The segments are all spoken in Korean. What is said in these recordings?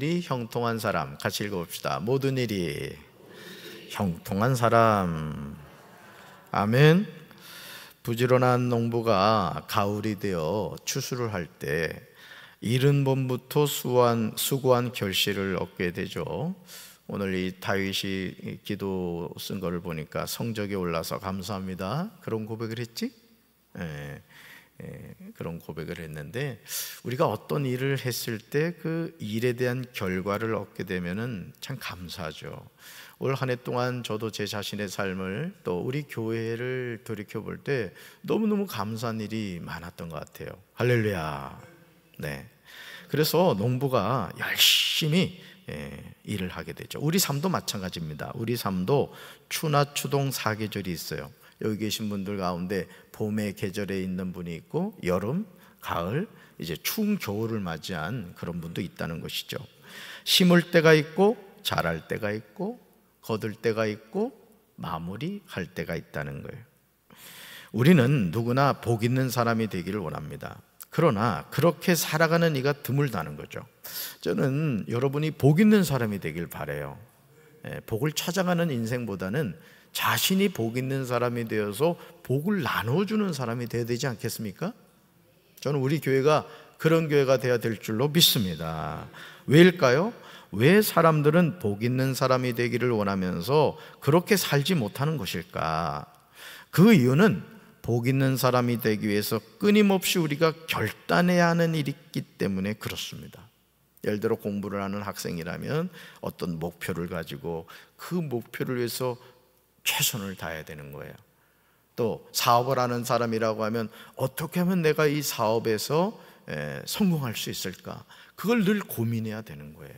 일이 형통한 사람 같이 읽어봅시다. 모든 일이 형통한 사람. 아멘. 부지런한 농부가 가을이 되어 추수를 할 때 이른 봄부터 수한 수고한 결실을 얻게 되죠. 오늘 이 다윗이 기도 쓴 거를 보니까 성적이 올라서 감사합니다. 그런 고백을 했지? 예. 예, 그런 고백을 했는데 우리가 어떤 일을 했을 때 그 일에 대한 결과를 얻게 되면은 참 감사하죠. 올 한 해 동안 저도 제 자신의 삶을 또 우리 교회를 돌이켜 볼 때 너무너무 감사한 일이 많았던 것 같아요. 할렐루야. 네. 그래서 농부가 열심히 예, 일을 하게 되죠. 우리 삶도 마찬가지입니다. 우리 삶도 추나 추동 사계절이 있어요. 여기 계신 분들 가운데 봄의 계절에 있는 분이 있고 여름, 가을, 이제 추운 겨울을 맞이한 그런 분도 있다는 것이죠. 심을 때가 있고 자랄 때가 있고 거둘 때가 있고 마무리할 때가 있다는 거예요. 우리는 누구나 복 있는 사람이 되기를 원합니다. 그러나 그렇게 살아가는 이가 드물다는 거죠. 저는 여러분이 복 있는 사람이 되길 바래요. 예, 복을 찾아가는 인생보다는 자신이 복 있는 사람이 되어서 복을 나눠주는 사람이 되어야 되지 않겠습니까? 저는 우리 교회가 그런 교회가 되어야 될 줄로 믿습니다. 왜일까요? 왜 사람들은 복 있는 사람이 되기를 원하면서 그렇게 살지 못하는 것일까? 그 이유는 복 있는 사람이 되기 위해서 끊임없이 우리가 결단해야 하는 일이 있기 때문에 그렇습니다. 예를 들어 공부를 하는 학생이라면 어떤 목표를 가지고 그 목표를 위해서 최선을 다해야 되는 거예요. 또 사업을 하는 사람이라고 하면 어떻게 하면 내가 이 사업에서 성공할 수 있을까? 그걸 늘 고민해야 되는 거예요.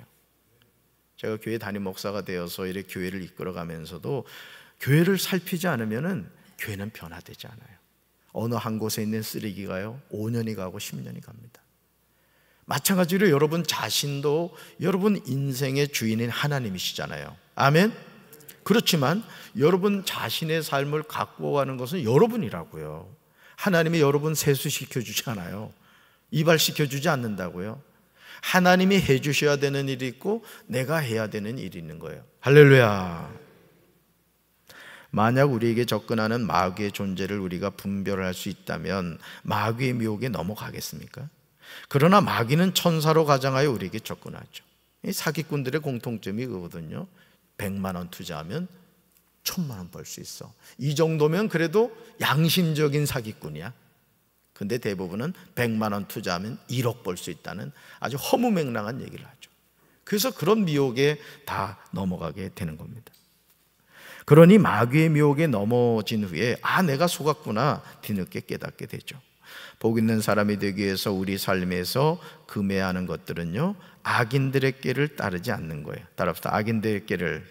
제가 교회 담임 목사가 되어서 이렇게 교회를 이끌어가면서도 교회를 살피지 않으면은 교회는 변화되지 않아요. 어느 한 곳에 있는 쓰레기가요, 5년이 가고 10년이 갑니다. 마찬가지로 여러분 자신도 여러분 인생의 주인인 하나님이시잖아요. 아멘? 그렇지만 여러분 자신의 삶을 갖고 가는 것은 여러분이라고요. 하나님이 여러분 세수시켜 주지 아요 이발시켜 주지 않는다고요. 하나님이 해 주셔야 되는 일이 있고 내가 해야 되는 일이 있는 거예요. 할렐루야. 만약 우리에게 접근하는 마귀의 존재를 우리가 분별할 수 있다면 마귀의 미혹에 넘어가겠습니까? 그러나 마귀는 천사로 가장하여 우리에게 접근하죠. 이 사기꾼들의 공통점이 그거거든요. 100만 원 투자하면 천만 원 벌 수 있어. 이 정도면 그래도 양심적인 사기꾼이야. 근데 대부분은 100만 원 투자하면 1억 벌 수 있다는 아주 허무맹랑한 얘기를 하죠. 그래서 그런 미혹에 다 넘어가게 되는 겁니다. 그러니 마귀의 미혹에 넘어진 후에 아 내가 속았구나 뒤늦게 깨닫게 되죠. 복 있는 사람이 되기 위해서 우리 삶에서 금해하는 것들은요 악인들의 길을 따르지 않는 거예요 따라합시다 악인들의 길을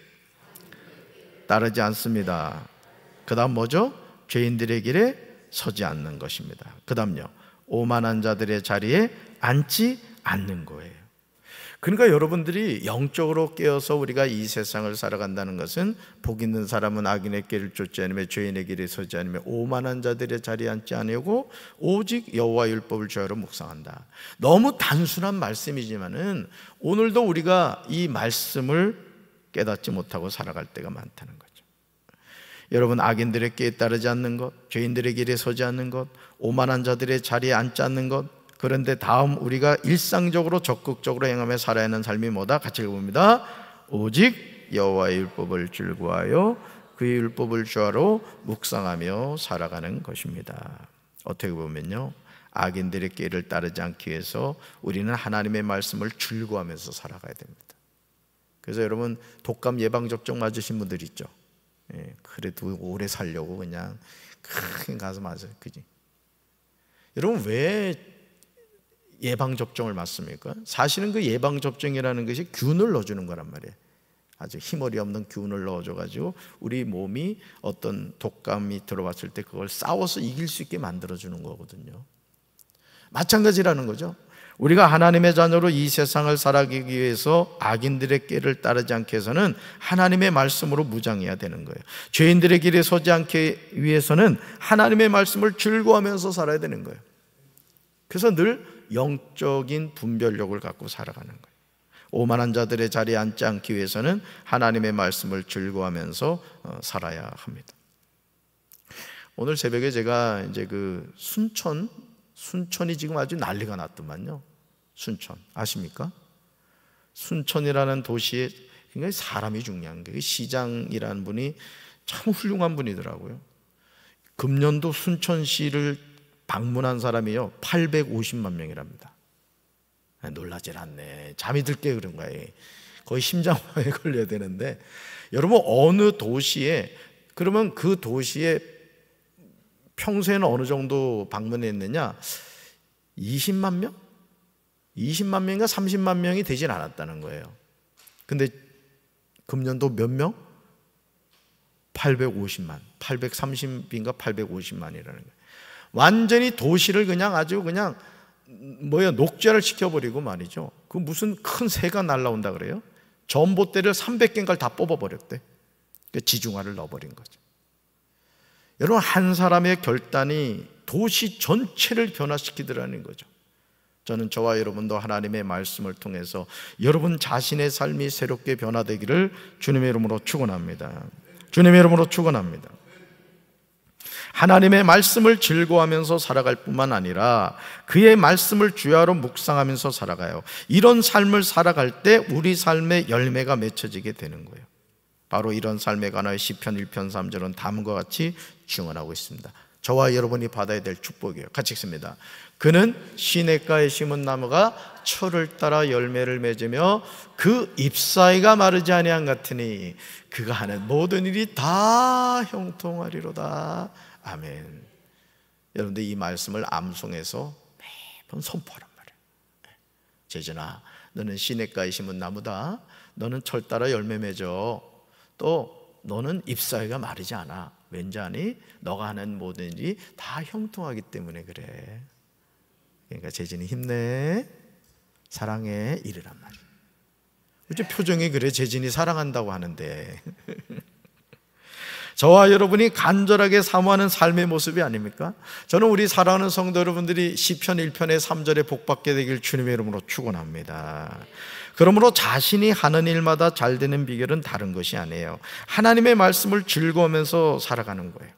따르지 않습니다 그 다음 뭐죠? 죄인들의 길에 서지 않는 것입니다 그 다음요 오만한 자들의 자리에 앉지 않는 거예요 그러니까 여러분들이 영적으로 깨어서 우리가 이 세상을 살아간다는 것은 복 있는 사람은 악인의 길을 쫓지 않으며 죄인의 길에 서지 않으며 오만한 자들의 자리에 앉지 않으고 오직 여호와 율법을 저하로 묵상한다. 너무 단순한 말씀이지만은 오늘도 우리가 이 말씀을 깨닫지 못하고 살아갈 때가 많다는 거죠. 여러분 악인들의 끼에 따르지 않는 것, 죄인들의 길에 서지 않는 것, 오만한 자들의 자리에 앉지 않는 것, 그런데 다음 우리가 일상적으로 적극적으로 행함에 살아야 하는 삶이 뭐다? 같이 읽어봅니다. 오직 여호와의 율법을 즐거하여 그의 율법을 주하로 묵상하며 살아가는 것입니다. 어떻게 보면요. 악인들의 길을 따르지 않기 위해서 우리는 하나님의 말씀을 즐거하면서 살아가야 됩니다. 그래서 여러분 독감 예방 접종 맞으신 분들 있죠. 예, 그래도 오래 살려고 그냥 크 가서 맞아요. 그지? 여러분 왜 예방접종을 맞습니까? 사실은 그 예방접종이라는 것이 균을 넣어주는 거란 말이에요. 아주 힘어리 없는 균을 넣어줘가지고 우리 몸이 어떤 독감이 들어왔을 때 그걸 싸워서 이길 수 있게 만들어주는 거거든요. 마찬가지라는 거죠. 우리가 하나님의 자녀로 이 세상을 살아가기 위해서 악인들의 길을 따르지 않게 해서는 하나님의 말씀으로 무장해야 되는 거예요. 죄인들의 길에 서지 않기 위해서는 하나님의 말씀을 즐거워하면서 살아야 되는 거예요. 그래서 늘 영적인 분별력을 갖고 살아가는 거예요. 오만한 자들의 자리에 앉지 않기 위해서는 하나님의 말씀을 즐거워하면서 어, 살아야 합니다. 오늘 새벽에 제가 이제 그 순천 순천이 지금 아주 난리가 났더만요. 순천 아십니까? 순천이라는 도시에 굉장히 사람이 중요한 게 그 시장이라는 분이 참 훌륭한 분이더라고요. 금년도 순천시를 방문한 사람이요 850만 명이랍니다. 아, 놀라질 않네. 잠이 들게 그런 거예요. 거의 심장마에 걸려야 되는데 여러분 어느 도시에 그러면 그 도시에 평소에는 어느 정도 방문했느냐? 20만 명? 20만 명인가 30만 명이 되진 않았다는 거예요. 근데 금년도 몇 명? 850만, 830인가 850만이라는 거예요. 완전히 도시를 그냥 아주 그냥 뭐야 녹제를 시켜버리고 말이죠. 그 무슨 큰 새가 날라온다 그래요? 전봇대를 300개인가를 다 뽑아버렸대. 그 지중화를 넣어버린 거죠. 여러분 한 사람의 결단이 도시 전체를 변화시키더라는 거죠. 저는 저와 여러분도 하나님의 말씀을 통해서 여러분 자신의 삶이 새롭게 변화되기를 주님의 이름으로 축원합니다. 주님의 이름으로 축원합니다. 하나님의 말씀을 즐거워하면서 살아갈 뿐만 아니라 그의 말씀을 주야로 묵상하면서 살아가요. 이런 삶을 살아갈 때 우리 삶의 열매가 맺혀지게 되는 거예요. 바로 이런 삶에 관하여 시편 1편 3절은 다음과 같이 증언하고 있습니다. 저와 여러분이 받아야 될 축복이에요. 같이 읽습니다. 그는 시냇가에 심은 나무가 철을 따라 열매를 맺으며 그 잎사이가 마르지 아니한 같으니 그가 하는 모든 일이 다 형통하리로다. 아멘. 여러분들 이 말씀을 암송해서 매번 선포하란 말이에요. 제진아, 너는 시냇가에 심은 나무다. 너는 철 따라 열매 맺어. 또 너는 잎사귀가 마르지 않아. 왠지 아니? 너가 하는 모든 일이 다 형통하기 때문에 그래. 그러니까 재진이 힘내. 사랑해. 이르란 말이야. 어째 표정이 그래. 재진이 사랑한다고 하는데. 저와 여러분이 간절하게 사모하는 삶의 모습이 아닙니까? 저는 우리 사랑하는 성도 여러분들이 시편 1편의 3절에 복받게 되길 주님의 이름으로 축원합니다. 그러므로 자신이 하는 일마다 잘 되는 비결은 다른 것이 아니에요. 하나님의 말씀을 즐거우면서 살아가는 거예요.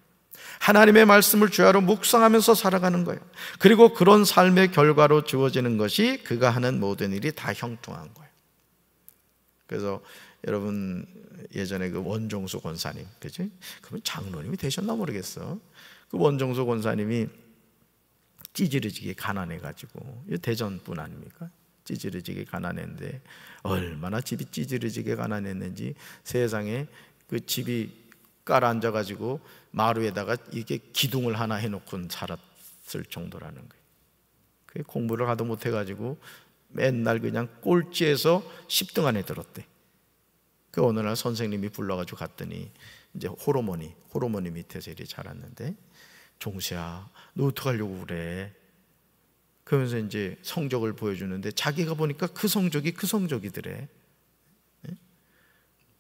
하나님의 말씀을 주야로 묵상하면서 살아가는 거예요. 그리고 그런 삶의 결과로 주어지는 것이 그가 하는 모든 일이 다 형통한 거예요. 그래서 여러분 예전에 그 원종수 권사님, 그지? 그분 장로님이 되셨나 모르겠어. 그 원종수 권사님이 찌질해지게 가난해가지고 대전뿐 아닙니까? 찌질해지게 가난했는데 얼마나 집이 찌질해지게 가난했는지 세상에 그 집이 깔아앉아가지고 마루에다가 이게 기둥을 하나 해놓고 살았을 정도라는 거예요. 공부를 하도 못해가지고 맨날 그냥 꼴찌에서 10등 안에 들었대. 그 어느 날 선생님이 불러가지고 갔더니 이제 호르몬이 호르몬이 밑에서 이리 자랐는데 종수야 너 어떡하려고 그래 그러면서 이제 성적을 보여주는데 자기가 보니까 그 성적이 그 성적이더래 예?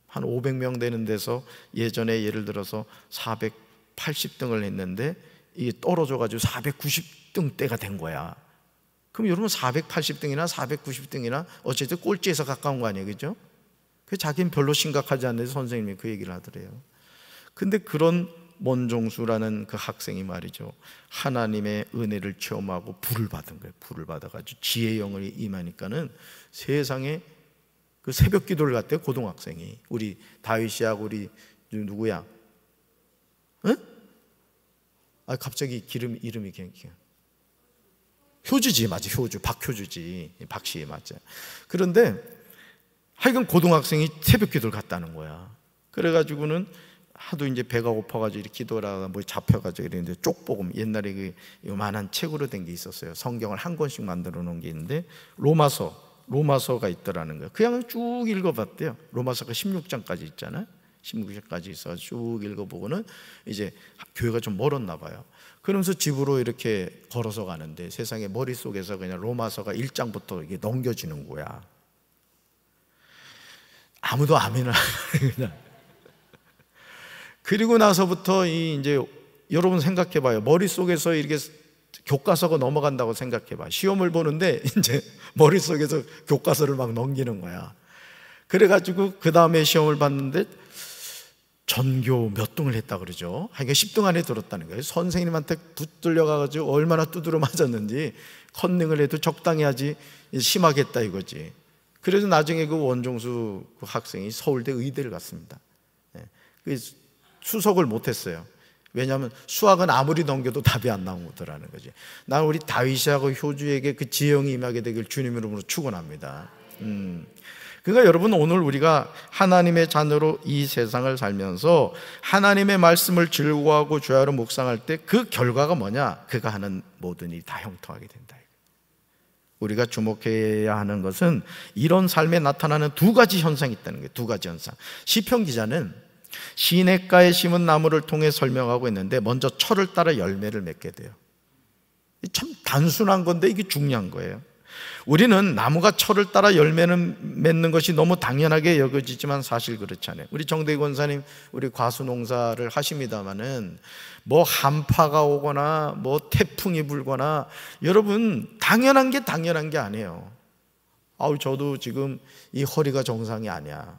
한 500명 되는 데서 예전에 예를 들어서 480등을 했는데 이게 떨어져가지고 490등 때가 된 거야 그럼 여러분 480등이나 490등이나 어쨌든 꼴찌에서 가까운 거 아니에요 그죠? 그 자기는 별로 심각하지 않는데 선생님이 그 얘기를 하더래요. 근데 그런 m 종수라는그 학생이 말이죠. 하나님의 은혜를 체험하고 불을 받은 거예요. 불을 받아가지고 지혜 영을 임하니까는 세상에 그 새벽 기도를 갔대요. 고등학생이. 우리 다윗이하고 우리 누구야? 응? 아, 갑자기 기름, 이름이 그냥, 그 효주지, 맞아. 효주. 박효주지. 박씨, 맞아. 그런데 하여간 고등학생이 새벽 기도를 갔다는 거야. 그래가지고는 하도 이제 배가 고파가지고 이렇게 기도하다가뭐 잡혀가지고 이랬는데 쪽복음 옛날에 그 요만한 책으로 된 게 있었어요. 성경을 한 권씩 만들어 놓은 게 있는데 로마서 로마서가 있더라는 거야요 그냥 쭉 읽어봤대요. 로마서가 16장까지 있잖아요. 16장까지 있어 쭉 읽어보고는 이제 교회가 좀 멀었나 봐요. 그러면서 집으로 이렇게 걸어서 가는데 세상에 머릿속에서 그냥 로마서가 1장부터 이게 넘겨지는 거야. 아무도 아멘을 그냥. 그리고 나서부터 이 이제 여러분 생각해 봐요. 머릿속에서 이렇게 교과서가 넘어간다고 생각해 봐. 시험을 보는데 이제 머릿속에서 교과서를 막 넘기는 거야. 그래 가지고 그다음에 시험을 봤는데 전교 몇 등을 했다 그러죠. 하여간 10등 안에 들었다는 거예요. 선생님한테 붙들려 가지고 얼마나 두드려 맞았는지 컨닝을 해도 적당히 하지 심하겠다 이거지. 그래서 나중에 그 원종수 그 학생이 서울대 의대를 갔습니다. 예. 그 수석을 못했어요. 왜냐하면 수학은 아무리 넘겨도 답이 안 나오더라는 거지. 난 우리 다윗하고 이 효주에게 그 지형이 임하게 되길 주님 이름으로 축원합니다. 음. 그러니까 여러분 오늘 우리가 하나님의 자녀로 이 세상을 살면서 하나님의 말씀을 즐거워하고 죄하로 묵상할 때 그 결과가 뭐냐? 그가 하는 모든 일이 다 형통하게 된다. 우리가 주목해야 하는 것은 이런 삶에 나타나는 두 가지 현상이 있다는 거예요. 두 가지 현상. 시편 기자는 시냇가에 심은 나무를 통해 설명하고 있는데 먼저 철을 따라 열매를 맺게 돼요. 참 단순한 건데 이게 중요한 거예요. 우리는 나무가 철을 따라 열매는 맺는 것이 너무 당연하게 여겨지지만 사실 그렇지 않아요. 우리 정대 권사님 우리 과수 농사를 하십니다마는 뭐 한파가 오거나 뭐 태풍이 불거나 여러분 당연한 게 당연한 게 아니에요. 아우 저도 지금 이 허리가 정상이 아니야.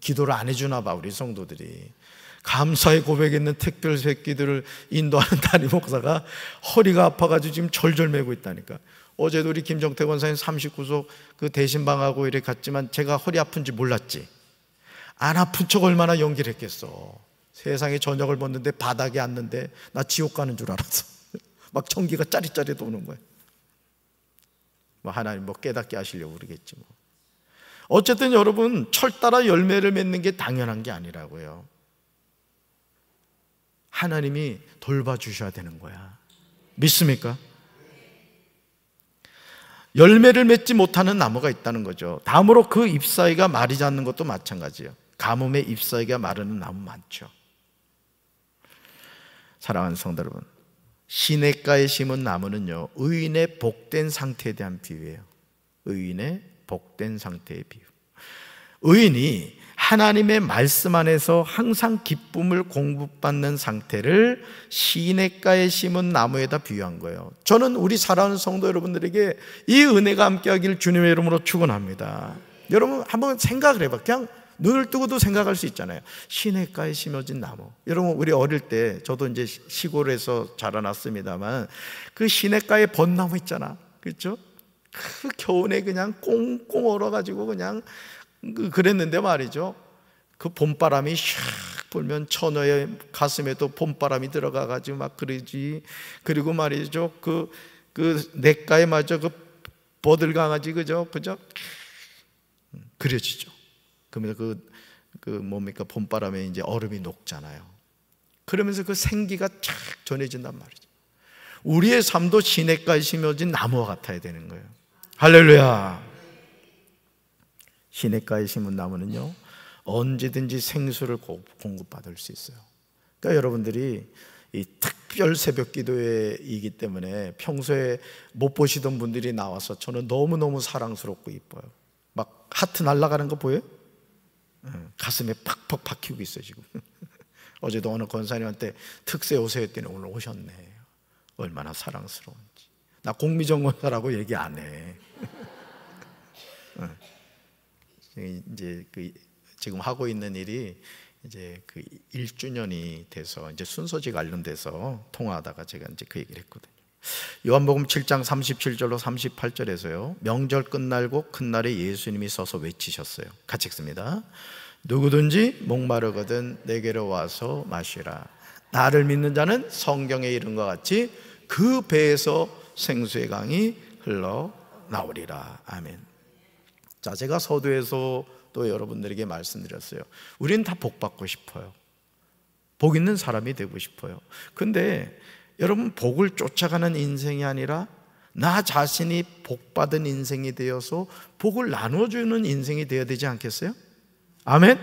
기도를 안 해주나 봐 우리 성도들이. 감사의 고백에 있는 특별 새끼들을 인도하는 담임 목사가 허리가 아파가지고 지금 절절매고 있다니까. 어제도 우리 김정태 권사님 39석 그 대신방하고 이래 갔지만 제가 허리 아픈지 몰랐지. 안 아픈 척 얼마나 연기를 했겠어. 세상에 저녁을 먹는데 바닥에 앉는데 나 지옥 가는 줄 알았어. 막 전기가 짜릿짜릿 도는 거야. 뭐 하나님 뭐 깨닫게 하시려고 그러겠지 뭐. 어쨌든 여러분 철 따라 열매를 맺는 게 당연한 게 아니라고요. 하나님이 돌봐주셔야 되는 거야. 믿습니까? 열매를 맺지 못하는 나무가 있다는 거죠. 다음으로 그 잎사귀가 마르지 않는 것도 마찬가지예요. 가뭄에 잎사귀가 마르는 나무 많죠. 사랑하는 성도 여러분, 시냇가에 심은 나무는요, 의인의 복된 상태에 대한 비유예요. 의인의 복된 상태의 비유. 의인이 하나님의 말씀 안에서 항상 기쁨을 공급받는 상태를 시내가에 심은 나무에다 비유한 거예요. 저는 우리 사랑하는 성도 여러분들에게 이 은혜가 함께하기 주님의 이름으로 축원합니다. 여러분 한번 생각을 해봐. 그냥 눈을 뜨고도 생각할 수 있잖아요. 시냇가에 심어진 나무. 여러분 우리 어릴 때 저도 이제 시골에서 자라났습니다만 그 시냇가에 벚나무 있잖아. 그렇죠? 그 겨운에 그냥 꽁꽁 얼어가지고 그냥 그, 그랬는데 말이죠. 그 봄바람이 샥 불면 처녀의 가슴에도 봄바람이 들어가 가지고 막 그러지. 그리고 말이죠. 그그 그 냇가에 맞아 그 버들 강아지 그죠? 그죠? 그려지죠. 그러면 그, 그 뭡니까? 봄바람에 이제 얼음이 녹잖아요. 그러면서 그 생기가 쫙 전해진단 말이죠. 우리의 삶도 시해까지 심어진 나무와 같아야 되는 거예요. 할렐루야. 시냇가에 심은 나무는요 언제든지 생수를 공급받을 수 있어요. 그러니까 여러분들이 이 특별 새벽 기도회이기 때문에 평소에 못 보시던 분들이 나와서 저는 너무너무 사랑스럽고 이뻐요. 막 하트 날아가는 거 보여요? 가슴에 팍팍 박히고 있어 지금. 어제도 어느 권사님한테 특세 오세요 했더니 오늘 오셨네. 얼마나 사랑스러운지. 나 공미정 권사라고 얘기 안 해. 이제 그 지금 하고 있는 일이 이제 그 1주년이 돼서 이제 순서지 관련돼서 통화하다가 제가 이제 그 얘기를 했거든요. 요한복음 7장 37절로 38절에서요. 명절 끝날고 큰 날에 예수님이 서서 외치셨어요. 같이 읽습니다. 누구든지 목마르거든 내게로 와서 마시라. 나를 믿는 자는 성경에 이른 것 같이 그 배에서 생수의 강이 흘러 나오리라. 아멘. 자, 제가 서두에서 또 여러분들에게 말씀드렸어요. 우린 다 복받고 싶어요. 복 있는 사람이 되고 싶어요. 근데 여러분, 복을 쫓아가는 인생이 아니라 나 자신이 복받은 인생이 되어서 복을 나눠주는 인생이 되어야 되지 않겠어요? 아멘?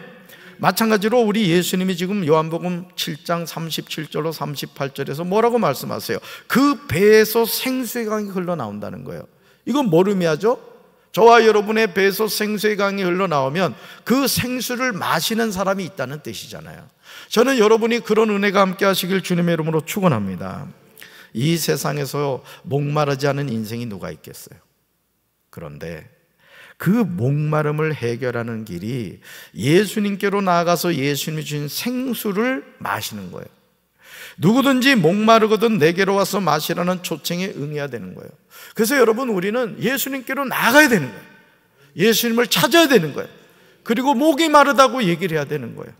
마찬가지로 우리 예수님이 지금 요한복음 7장 37절로 38절에서 뭐라고 말씀하세요? 그 배에서 생수강이 흘러나온다는 거예요. 이건 뭐를 의미하죠? 저와 여러분의 배에서 생수의 강이 흘러나오면 그 생수를 마시는 사람이 있다는 뜻이잖아요. 저는 여러분이 그런 은혜가 함께 하시길 주님의 이름으로 축원합니다. 이 세상에서 목마르지 않은 인생이 누가 있겠어요? 그런데 그 목마름을 해결하는 길이 예수님께로 나아가서 예수님이 주신 생수를 마시는 거예요. 누구든지 목마르거든 내게로 와서 마시라는 초청에 응해야 되는 거예요. 그래서 여러분 우리는 예수님께로 나가야 되는 거예요. 예수님을 찾아야 되는 거예요. 그리고 목이 마르다고 얘기를 해야 되는 거예요.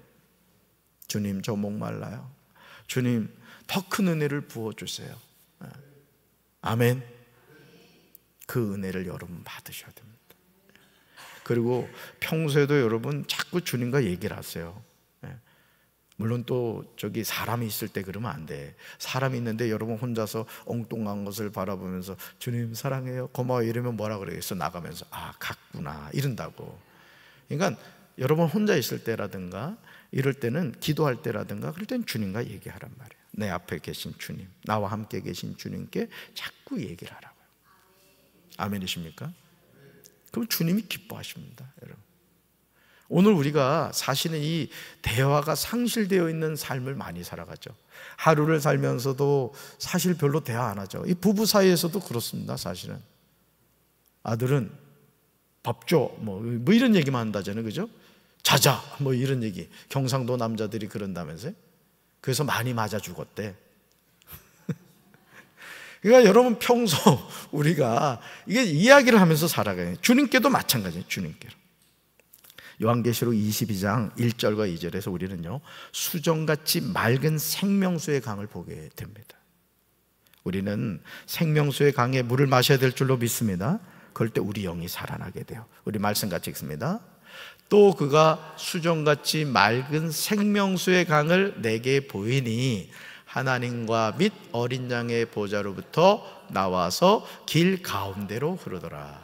주님, 저 목말라요. 주님, 더 큰 은혜를 부어주세요. 예. 아멘. 그 은혜를 여러분 받으셔야 됩니다. 그리고 평소에도 여러분 자꾸 주님과 얘기를 하세요. 물론 또 저기 사람이 있을 때 그러면 안 돼. 사람이 있는데 여러분 혼자서 엉뚱한 것을 바라보면서 주님 사랑해요. 고마워 이러면 뭐라 그러겠어. 나가면서 아, 갔구나. 이런다고. 그러니까 여러분 혼자 있을 때라든가 이럴 때는 기도할 때라든가 그럴 땐 주님과 얘기하란 말이에요. 내 앞에 계신 주님, 나와 함께 계신 주님께 자꾸 얘기를 하라고요. 아멘이십니까? 그럼 주님이 기뻐하십니다, 여러분. 오늘 우리가 사실은 이 대화가 상실되어 있는 삶을 많이 살아가죠. 하루를 살면서도 사실 별로 대화 안 하죠. 이 부부 사이에서도 그렇습니다, 사실은. 아들은 밥 줘, 뭐, 뭐 이런 얘기만 한다잖아요. 그죠? 자자, 뭐 이런 얘기. 경상도 남자들이 그런다면서요? 그래서 많이 맞아 죽었대. 그러니까 여러분 평소 우리가 이게 이야기를 하면서 살아가요. 주님께도 마찬가지예요, 주님께로. 요한계시록 22장 1절과 2절에서 우리는요 수정같이 맑은 생명수의 강을 보게 됩니다. 우리는 생명수의 강에 물을 마셔야 될 줄로 믿습니다. 그럴 때 우리 영이 살아나게 돼요. 우리 말씀 같이 읽습니다. 또 그가 수정같이 맑은 생명수의 강을 내게 보이니 하나님과 및 어린 양의 보좌로부터 나와서 길 가운데로 흐르더라.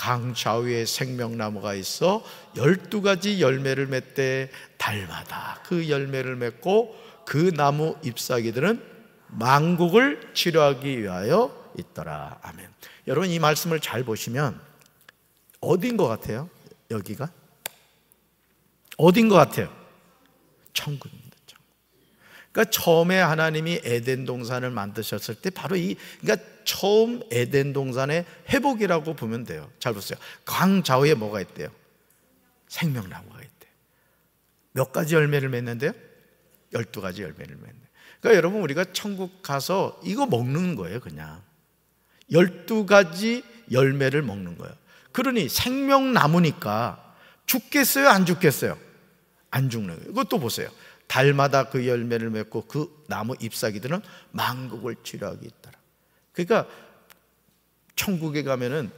강 좌우에 생명나무가 있어 열두 가지 열매를 맺되 달마다 그 열매를 맺고 그 나무 잎사귀들은 망국을 치료하기 위하여 있더라. 아멘. 여러분 이 말씀을 잘 보시면 어딘 것 같아요? 여기가 어딘 것 같아요? 천국입니다. 천국. 그러니까 처음에 하나님이 에덴 동산을 만드셨을 때 바로 이 그러니까 처음 에덴 동산의 회복이라고 보면 돼요. 잘 보세요. 광좌우에 뭐가 있대요? 생명나무가 있대요. 몇 가지 열매를 맺는데요? 열두 가지 열매를 맺는. 그러니까 여러분 우리가 천국 가서 이거 먹는 거예요, 그냥. 열두 가지 열매를 먹는 거예요. 그러니 생명나무니까 죽겠어요, 안 죽겠어요? 안 죽는 거예요. 이것도 보세요. 달마다 그 열매를 맺고 그 나무 잎사귀들은 망국을 치료하기 있더라. 그러니까 천국에 가면은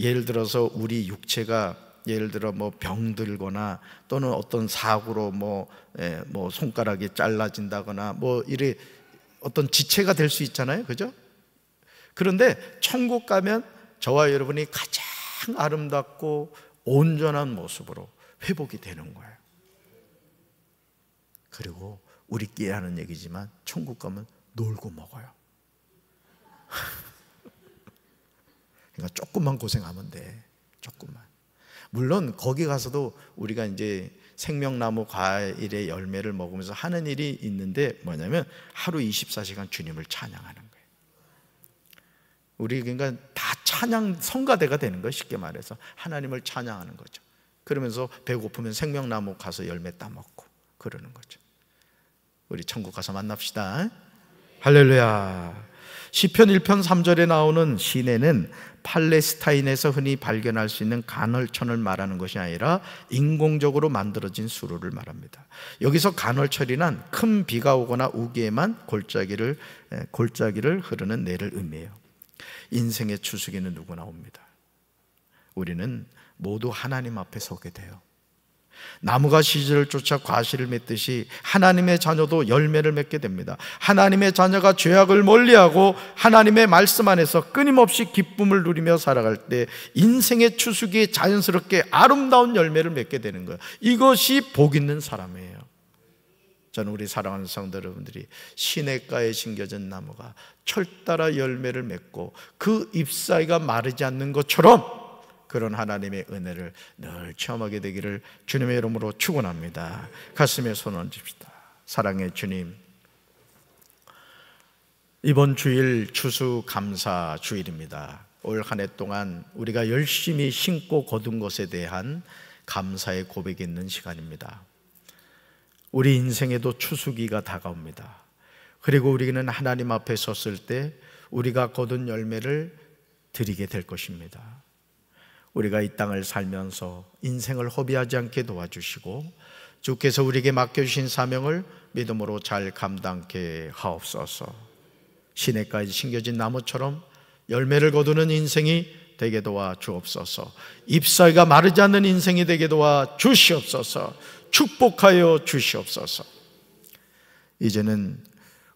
예를 들어서 우리 육체가 예를 들어 뭐 병들거나 또는 어떤 사고로 뭐뭐 예, 뭐 손가락이 잘라진다거나 뭐 이래 어떤 지체가 될 수 있잖아요. 그죠? 그런데 천국 가면 저와 여러분이 가장 아름답고 온전한 모습으로 회복이 되는 거예요. 그리고 우리끼 하는 얘기지만 천국 가면 놀고 먹어요. 그러니까 조금만 고생하면 돼. 조금만. 물론 거기 가서도 우리가 이제 생명나무 과일의 열매를 먹으면서 하는 일이 있는데 뭐냐면 하루 24시간 주님을 찬양하는 거예요. 우리 그러니까 다 찬양 성가대가 되는 거예요. 쉽게 말해서 하나님을 찬양하는 거죠. 그러면서 배고프면 생명나무 가서 열매 따먹고 그러는 거죠. 우리 천국 가서 만납시다. 할렐루야. 시편 1편 3절에 나오는 시내는 팔레스타인에서 흔히 발견할 수 있는 간헐천을 말하는 것이 아니라 인공적으로 만들어진 수로를 말합니다. 여기서 간헐천이란 큰 비가 오거나 우기에만 골짜기를 골짜기를 흐르는 내를 의미해요. 인생의 추수기는 누구나 옵니다. 우리는 모두 하나님 앞에 서게 돼요. 나무가 시절을 쫓아 과실을 맺듯이 하나님의 자녀도 열매를 맺게 됩니다. 하나님의 자녀가 죄악을 멀리하고 하나님의 말씀 안에서 끊임없이 기쁨을 누리며 살아갈 때 인생의 추수기에 자연스럽게 아름다운 열매를 맺게 되는 거예요. 이것이 복 있는 사람이에요. 저는 우리 사랑하는 성도 여러분들이 시냇가에 심겨진 나무가 철 따라 열매를 맺고 그 잎사귀가 마르지 않는 것처럼 그런 하나님의 은혜를 늘 체험하게 되기를 주님의 이름으로 축원합니다. 가슴에 손 얹읍시다. 사랑의 주님. 이번 주일 추수 감사 주일입니다. 올 한 해 동안 우리가 열심히 심고 거둔 것에 대한 감사의 고백이 있는 시간입니다. 우리 인생에도 추수기가 다가옵니다. 그리고 우리는 하나님 앞에 섰을 때 우리가 거둔 열매를 드리게 될 것입니다. 우리가 이 땅을 살면서 인생을 허비하지 않게 도와주시고 주께서 우리에게 맡겨주신 사명을 믿음으로 잘 감당케 하옵소서 시내까지 심겨진 나무처럼 열매를 거두는 인생이 되게 도와 주옵소서. 잎사귀가 마르지 않는 인생이 되게 도와 주시옵소서. 축복하여 주시옵소서. 이제는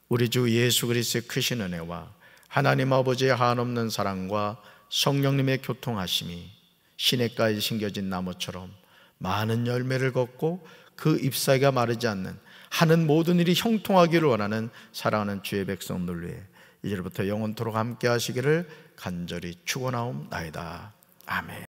우리 주 예수 그리스도의 크신 은혜와 하나님 아버지의 한없는 사랑과 성령님의 교통하심이 시내까지 심겨진 나무처럼 많은 열매를 걷고 그 잎사귀가 마르지 않는 하는 모든 일이 형통하기를 원하는 사랑하는 주의 백성들 위해 이제부터 영원토록 함께 하시기를 간절히 축원하옵나이다. 아멘.